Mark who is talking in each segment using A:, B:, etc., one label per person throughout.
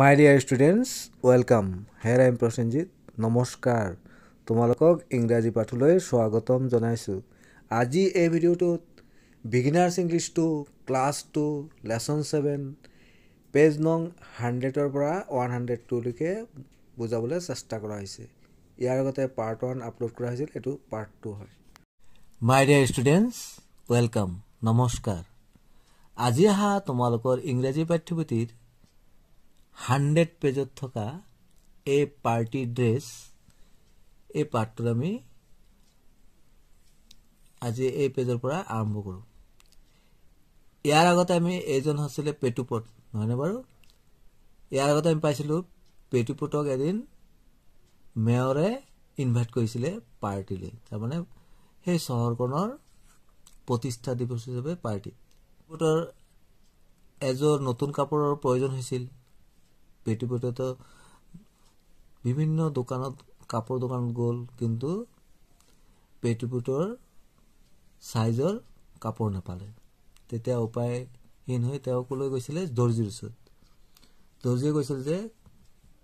A: My dear students welcome here am Prasenjit নমস্কাৰ তোমালোকক ইংৰাজী পাঠলৈ স্বাগতম জনাইছোঁ আজি এই ভিডিঅ'টোত beginners English two class two lesson seven page নং হাণ্ড্ৰেডৰ পৰা ওৱান হাণ্ড্ৰেড টুলৈকে বুজাবলৈ চেষ্টা কৰা হৈছে ইয়াৰ আগতে পাৰ্ট ওৱান আপলোড কৰা হৈছিল এইটো পাৰ্ট টু হয় মাই ডিয়াৰ ষ্টুডেণ্টছ ৱেলকাম নমস্কাৰ আজি অহা তোমালোকৰ ইংৰাজী পাঠ্যপুথিৰ হাণ্ড্ৰেড পেজত থকা এই পাৰ্টি ড্ৰেছ এই পাৰ্টটোত আমি আজি এই পেজৰ পৰা আৰম্ভ কৰোঁ ইয়াৰ আগতে আমি এইজন আছিলে পেটুপট নহয়নে বাৰু ইয়াৰ আগতে আমি পাইছিলোঁ পেটুপটক এদিন মেয়ৰে ইনভাইট কৰিছিলে পাৰ্টিলৈ তাৰমানে সেই চহৰখনৰ প্ৰতিষ্ঠা দিৱস হিচাপে পাৰ্টি পেটুপটৰ এযোৰ নতুন কাপোৰৰ প্ৰয়োজন হৈছিল পেটিপেটতো বিভিন্ন দোকানত কাপোৰ দোকানত গ'ল কিন্তু পেটিপুটৰ চাইজৰ কাপোৰ নাপালে তেতিয়া উপায়হীন হৈ তেওঁকলৈ গৈছিলে দৰ্জীৰ ওচৰত দৰ্জীয়ে কৈছিল যে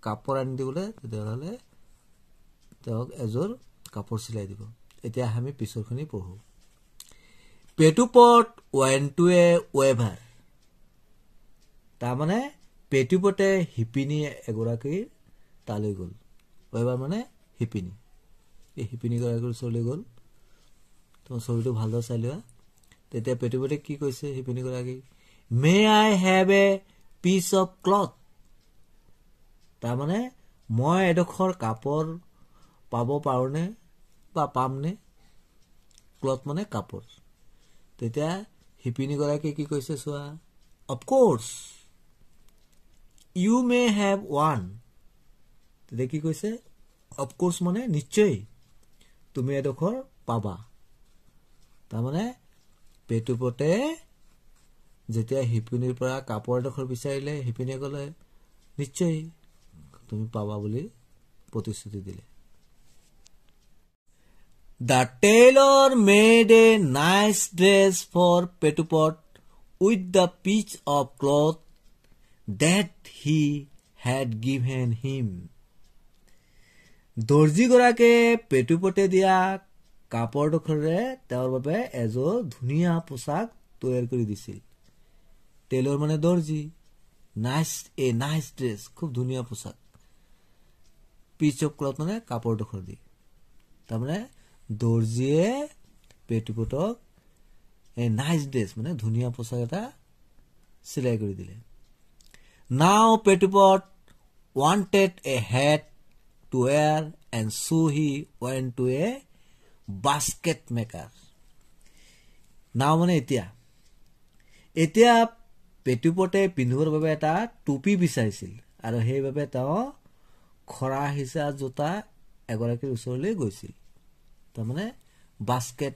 A: কাপোৰ আনি দিবলৈ তেতিয়াহ'লে তেওঁক এযোৰ কাপোৰ চিলাই দিব এতিয়া আমি পিছৰখিনি পঢ়োঁ পেটুপট ৱেন টু এ ৱেভাৰ তাৰমানে পেটুপতে শিপিনী এগৰাকীৰ তালৈ গ'ল এবাৰ মানে শিপিনী এই শিপিনীগৰাকীৰ ওচৰলৈ গ'ল তোমাৰ চৰিটো ভালদৰে চাই লোৱা তেতিয়া পেটুপতে কি কৈছে শিপিনীগৰাকী may I have a piece of cloth তাৰমানে মই এডোখৰ কাপোৰ পাব পাৰোঁনে বা পামনে ক্লথ মানে কাপোৰ তেতিয়া শিপিনীগৰাকীয়ে কি কৈছে চোৱা of course you may have one তেতিয়া কি কৈছে অফক'ৰ্চ মানে নিশ্চয় তুমি এডোখৰ পাবা তাৰমানে পেটুপতে যেতিয়া শিপিনীৰ পৰা কাপোৰ এডোখৰ বিচাৰিলে শিপিনীয়ে ক'লে নিশ্চয় তুমি পাবা বুলি প্ৰতিশ্ৰুতি দিলে the tailor made a nice dress for Petupot with the piece of cloth that he had given him দৰ্জীগৰাকীয়ে পেটুপটে দিয়া কাপোৰডোখৰে তেওঁৰ বাবে এযোৰ ধুনীয়া পোছাক তৈয়াৰ কৰি দিছিল টেইলৰ মানে দৰ্জী নাইচ এ নাইচ ড্ৰেছ খুব ধুনীয়া পোছাক পিছ অফ ক্লথ মানে কাপোৰডোখৰ দি তাৰমানে দৰ্জীয়ে পেটুপটক এ নাইচ ড্ৰেছ মানে ধুনীয়া পোছাক এটা চিলাই কৰি দিলে Now Petipot wanted a hat to wear and so he went to a basket maker. Now মানে এতিয়া এতিয়া পেটুপটে পিন্ধিবৰ বাবে এটা টুপি বিচাৰিছিল আৰু সেইবাবে তেওঁ খৰাহিচা জোতা এগৰাকীৰ ওচৰলৈ গৈছিল তাৰমানে বাস্কেট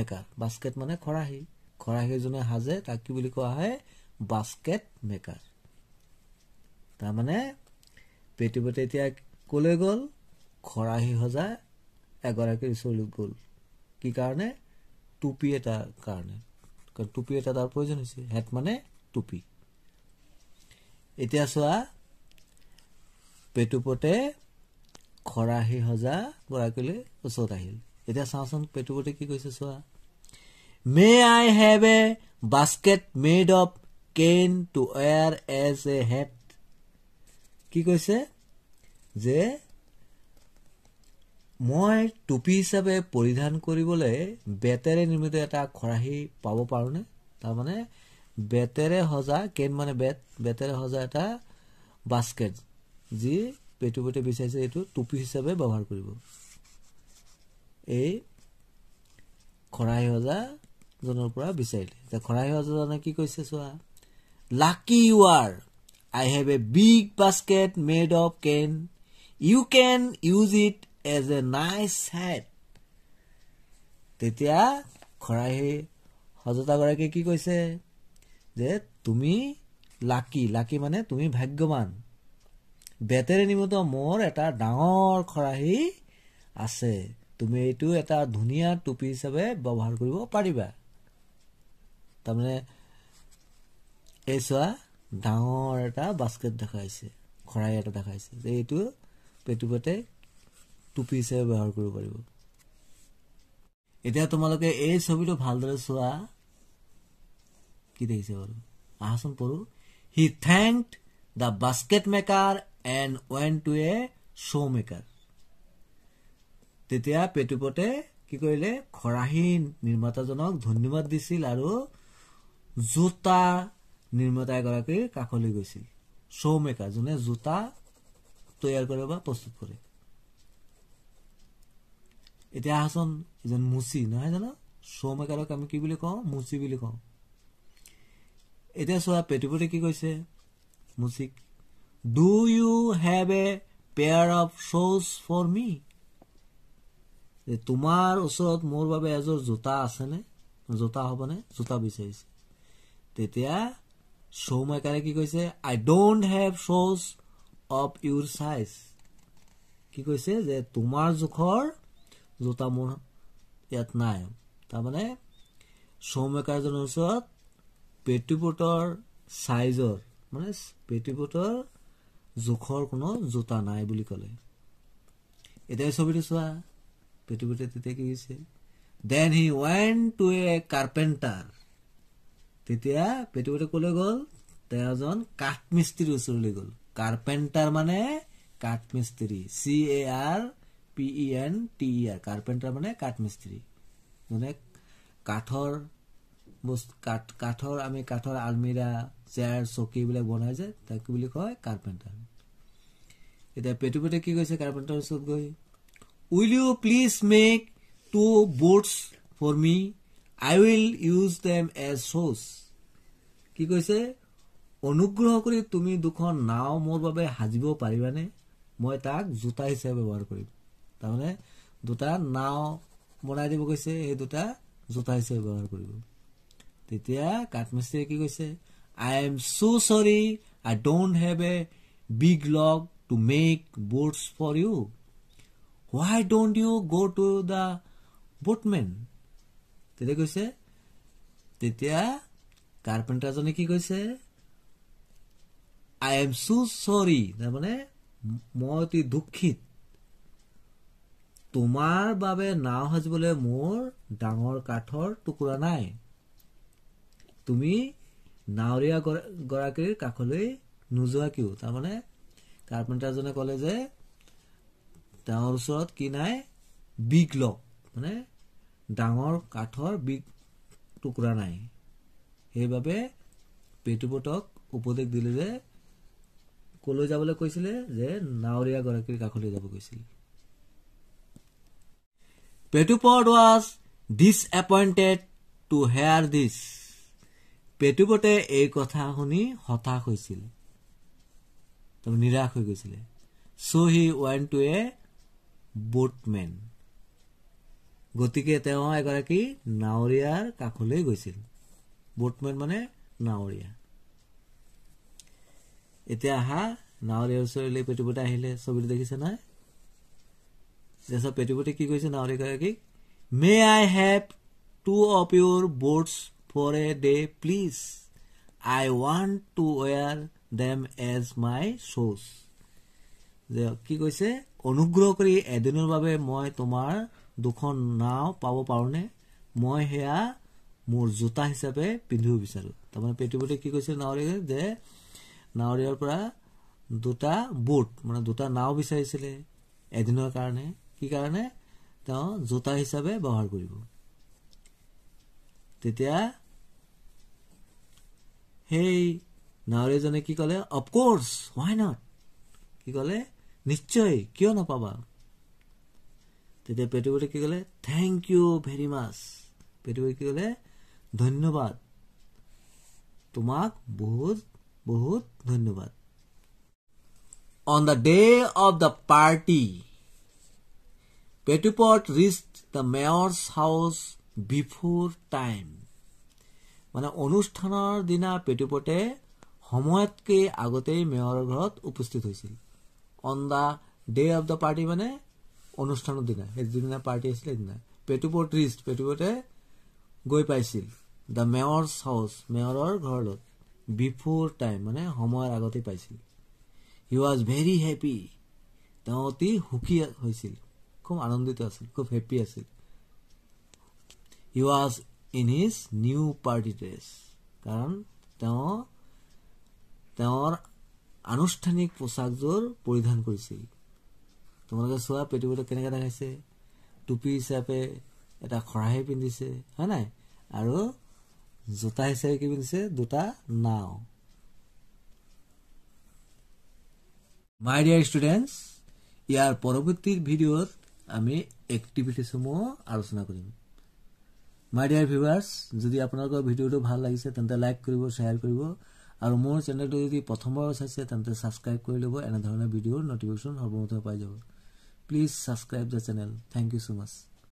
A: মেকাৰ বাস্কেট মানে খৰাহী খৰাহী এজনে সাজে তাক কি বুলি কোৱা হয় বাস্কেট মেকাৰ তাৰমানে পেটিপতে এতিয়া ক'লৈ গ'ল খৰাহী সজা এগৰাকী ওচৰলৈ গ'ল কি কাৰণে টুপি এটাৰ কাৰণে কাৰণ টুপি এটা তাৰ প্ৰয়োজন হৈছে হেট মানে টুপি এতিয়া চোৱা পেটুপতে খৰাহী সজা গৰাকীলৈ ওচৰত আহিল এতিয়া চাওঁচোন পেটুপতে কি কৈছে চোৱা may I have a basket made of cane to wear as a hat কি কৈছে যে মই টুপি হিচাপে পৰিধান কৰিবলৈ বেতেৰে নিৰ্মিত এটা খৰাহি পাব পাৰোঁনে তাৰমানে বেতেৰে সজা কেন মানে বেট বেতেৰে সজা এটা বাস্কেট যি পেটুপতি বিচাৰিছে এইটো টুপি হিচাপে ব্যৱহাৰ কৰিব এই খৰাহি সজাজনৰ পৰা বিচাৰিলে এতিয়া খৰাহি সজাজনে কি কৈছে চোৱা lucky were I have a big basket made of cane you can use it as a nice hat তেতিয়া খৰাহী সজতাগৰাকীয়ে কি কৈছে যে তুমি লাকি লাকি মানে তুমি ভাগ্যৱান বেতেৰে নিমিত মোৰ এটা ডাঙৰ খৰাহী আছে তুমি এইটো এটা ধুনীয়া টুপি হিচাপে ব্যৱহাৰ কৰিব পাৰিবা তাৰমানে এই চোৱা ডাঙৰ এটা বাস্কেট দেখাইছে খৰাই এটা দেখাইছে যে এইটো পেটুপতে টুপি হিচাপে ব্যৱহাৰ কৰিব পাৰিব এতিয়া তোমালোকে এই ছবিটো ভালদৰে চোৱা কি দেখিছে বাৰু আহাচোন পঢ়ো he thank the basket maker and ৱেন টু এ শ্ব মেকাৰ তেতিয়া পেটুপতে কি কৰিলে খৰাহী নিৰ্মাতাজনক ধন্যবাদ দিছিল আৰু জোতা নিৰ্মাতা এগৰাকীৰ কাষলৈ গৈছিল শ্ব' মেকাৰ যোনে জোতা তৈয়াৰ কৰে বা প্ৰস্তুত কৰে এতিয়া আহাচোন এজন মুচি নহয় জানো শ্ব' মেকাৰক আমি কি বুলি কওঁ মুচি বুলি কওঁ এতিয়া চোৱা পেটিপতি কি কৈছে মুচিক do you have a pair of শ্ব'জ ফৰ মি যে তোমাৰ ওচৰত মোৰ বাবে এযোৰ জোতা আছেনে জোতা হ'বনে জোতা বিচাৰিছে তেতিয়া শ্ব' মই কাৰণে কি কৈছে আই ডোণ্ট হেভ শ্ব'জ অব ইউৰ চাইজ কি কৈছে যে তোমাৰ জোখৰ জোতা মোৰ ইয়াত নাই তাৰমানে শ্ব' মেকাৰজনৰ ওচৰত পেটিপুটৰ চাইজৰ মানে পেটিপুটৰ জোখৰ কোনো জোতা নাই বুলি ক'লে এতিয়া ছবিটো চোৱা পেটিপুটে তেতিয়া কি হৈছে দেন হি ৱেন টু এ কাৰ্পেণ্টাৰ তেতিয়া পেটুকুটে ক'লৈ গ'ল তেওঁজন কাঠমিস্ত্ৰীৰ ওচৰলৈ গ'ল কাৰ্পেণ্টাৰ মানে কাঠমিস্ত্ৰী C A R P E N T E R carpenter মানে কাঠমিস্ত্ৰী যোনে কাঠৰ বস্তু কাঠ কাঠৰ আমি কাঠৰ আলমিৰা চেয়াৰ চকী এইবিলাক বনাই যে তাক বুলি কয় কাৰ্পেণ্টাৰ এতিয়া পেটুকুটে কি কৈছে কাৰ্পেণ্টাৰৰ ওচৰত গৈ will you please make two boards for me I will use them as shoes কি কৈছে অনুগ্ৰহ কৰি তুমি দুখন নাও মোৰ বাবে সাজিব পাৰিবানে মই তাক জোতা হিচাপে ব্যৱহাৰ কৰিম তাৰমানে দুটা নাও বনাই দিব কৈছে সেই দুটা জোতা হিচাপে ব্যৱহাৰ কৰিব তেতিয়া কাঠমিস্ত্ৰীয়ে কি কৈছে আই am so' sorry I don't have a big log to make boards for you why don't you go' to the boatman তেতিয়া কৈছে তেতিয়া কাৰ্পেণ্টাৰজনে কি কৈছে আই এম চু চৰি তাৰমানে মই অতি দুখিত তোমাৰ বাবে নাও সাজিবলৈ মোৰ ডাঙৰ কাঠৰ টুকুৰা নাই তুমি নাৱৰীয়া গৰাকীৰ কাষলৈ নোযোৱা কিয় তাৰমানে কাৰ্পেণ্টাৰজনে ক'লে যে তেওঁৰ ওচৰত কি নাই বিগ লক মানে ডাঙৰ কাঠৰ বিগ টুকুৰা নাই সেইবাবে পেটুপটক উপদেশ দিলে যে কলৈ যাবলৈ কৈছিলে যে নাৱৰীয়া গৰাকীৰ কাষলৈ যাব কৈছিল Petupot was disappointed to hear this পেটুপটে এই কথা শুনি হতাশ হৈছিল নিৰাশ হৈ গৈছিলে চ' হি ৱান টু এ বোটমেন গতিকে তেওঁ এগৰাকী নাৱৰীয়াৰ কাষলৈ গৈছিল বোটমেন মানে নাৱৰীয়া এতিয়া আহা নাৱৰীয়াৰ ওচৰলৈ পেটুপতি আহিলে ছবিটো দেখিছে নাই তাৰপিছত পেটুপতি কি কৈছে নাৱৰীয়াগৰাকীক মে I have to of your boats for a day please I one two wear dam as মাই শ্বুজ কি কৈছে অনুগ্ৰহ কৰি এদিনৰ বাবে মই তোমাৰ দুখন নাও পাব পাৰোঁনে মই সেয়া মোৰ জোতা হিচাপে পিন্ধিব বিচাৰোঁ তাৰমানে পেটিবুটি কি কৈছিল নাৱৰীয়াই যে নাৱৰীয়াৰ পৰা দুটা বুট মানে দুটা নাও বিচাৰিছিলে এদিনৰ কাৰণে কি কাৰণে তেওঁ জোতা হিচাপে ব্যৱহাৰ কৰিব তেতিয়া সেই নাৱৰীয়াজনে কি ক'লে অফক'ৰ্ছ হোৱাই নট কি ক'লে নিশ্চয় কিয় নাপাবা তেতিয়া পেটুবোৰে কি ক'লে থেংক ইউ ভেৰি মাছ পেটুবোৰে কি ক'লে ধন্যবাদ তোমাক বহুত বহুত ধন্যবাদ on the day of the party Petupot reached the mayor house before time মানে অনুষ্ঠানৰ দিনা পেটুপটে সময়তকৈ আগতেই মেয়ৰৰ ঘৰত উপস্থিত হৈছিল on the day of the party মানে অনুষ্ঠানৰ দিনা সেই যিদিনা পাৰ্টি আছিলে সেইদিনা পেটুপৰ ট্ৰিষ্ট পেটুপতে গৈ পাইছিল দ্য মেয়ৰ্ছ হাউচ মেয়ৰৰ ঘৰলৈ বিফৰ টাইম মানে সময়ৰ আগতেই পাইছিল হি ৱাজ ভেৰি হেপী তেওঁ অতি সুখী হৈছিল খুব আনন্দিত আছিল খুব হেপী আছিল he was in his new party dress কাৰণ তেওঁ তেওঁৰ আনুষ্ঠানিক পোচাকযোৰ পৰিধান কৰিছিল তোমালোকে চোৱা পেটিকোটত কেনেকৈ দেখাইছে টুপি হিচাপে এটা খৰাহি পিন্ধিছে হয় নাই আৰু জোতা হিচাপে কি পিন্ধিছে দুটা নাও মাই ডিয়াৰ ষ্টুডেণ্টছ ইয়াৰ পৰৱৰ্তী ভিডিঅ'ত আমি এক্টিভিটিছসমূহ আলোচনা কৰিম মাই ডিয়াৰ ভিউৱাৰ্ছ যদি আপোনালোকৰ ভিডিঅ'টো ভাল লাগিছে তেন্তে লাইক কৰিব শ্বেয়াৰ কৰিব আৰু মোৰ চেনেলটো যদি প্ৰথমবাৰ চাইছে তেন্তে ছাবস্ক্ৰাইব কৰি ল'ব এনেধৰণৰ ভিডিঅ'ৰ নটিফিকেশ্যন সৰ্বমুঠে পাই যাব please subscribe the channel thank you so much